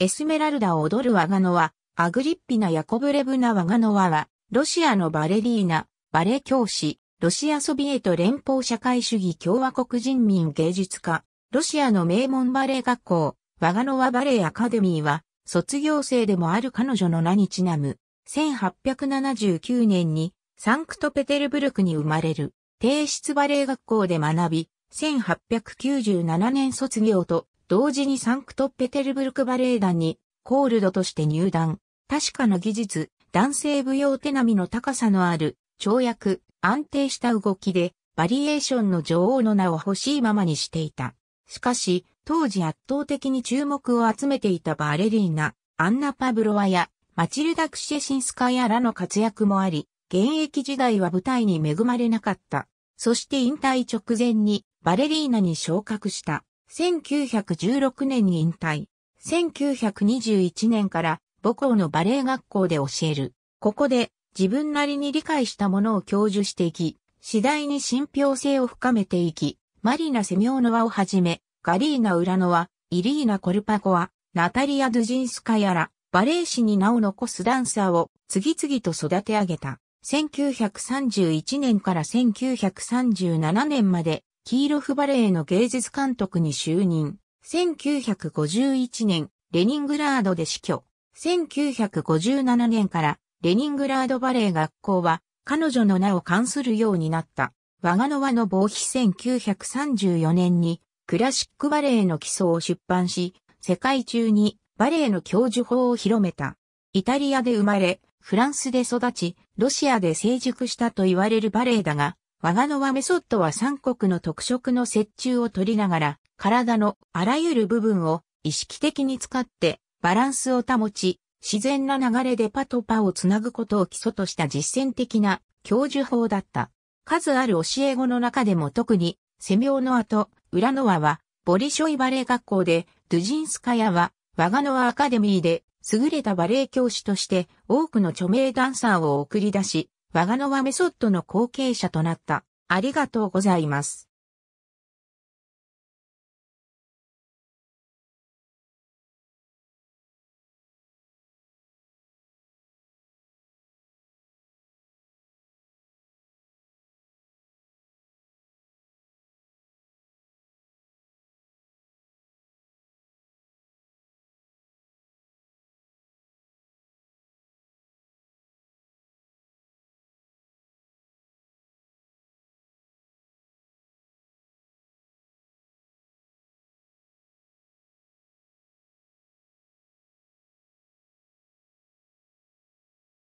エスメラルダを踊るワガノワ、アグリッピナ・ヤコブレブナ・ワガノワは、ロシアのバレリーナ、バレ教師、ロシアソビエト連邦社会主義共和国人民芸術家、ロシアの名門バレエ学校、ワガノワバレエアカデミーは、卒業生でもある彼女の名にちなむ、1879年にサンクトペテルブルクに生まれる、帝室バレエ学校で学び、1897年卒業と同時にサンクトペテルブルクバレエ団にコールドとして入団。確かな技術、男性舞踊手並みの高さのある、跳躍、安定した動きで、バリエーションの女王の名を欲しいままにしていた。しかし、当時圧倒的に注目を集めていたバレリーナ、アンナ・パブロワや、マチルダ・クシェシンスカヤらの活躍もあり、現役時代は舞台に恵まれなかった。そして引退直前にバレリーナに昇格した。1916年に引退。1921年から母校のバレエ学校で教える。ここで自分なりに理解したものを教授していき、次第に信憑性を深めていき、マリナ・セミョーノワをはじめ、ガリーナ・ウラノワ、イリーナ・コルパコワ、ナタリア・ドゥジンスカヤら、バレエ史に名を残すダンサーを次々と育て上げた。1931年から1937年までキーロフバレエの芸術監督に就任。1951年、レニングラードで死去。1957年からレニングラードバレー学校は彼女の名を冠するようになった。我がの輪の防止1934年にクラシックバレエの基礎を出版し、世界中にバレエの教授法を広めた。イタリアで生まれ、フランスで育ち、ロシアで成熟したと言われるバレエだが、我がのはメソッドは三国の特色の折衷を取りながら、体のあらゆる部分を意識的に使ってバランスを保ち、自然な流れでパとパをつなぐことを基礎とした実践的な教授法だった。数ある教え子の中でも特に、セミオノアと裏ノアは、ボリショイバレエ学校で、ドゥジンスカヤは、我がノアアカデミーで、優れたバレエ教師として多くの著名ダンサーを送り出し、我がのはメソッドの後継者となった。ありがとうございます。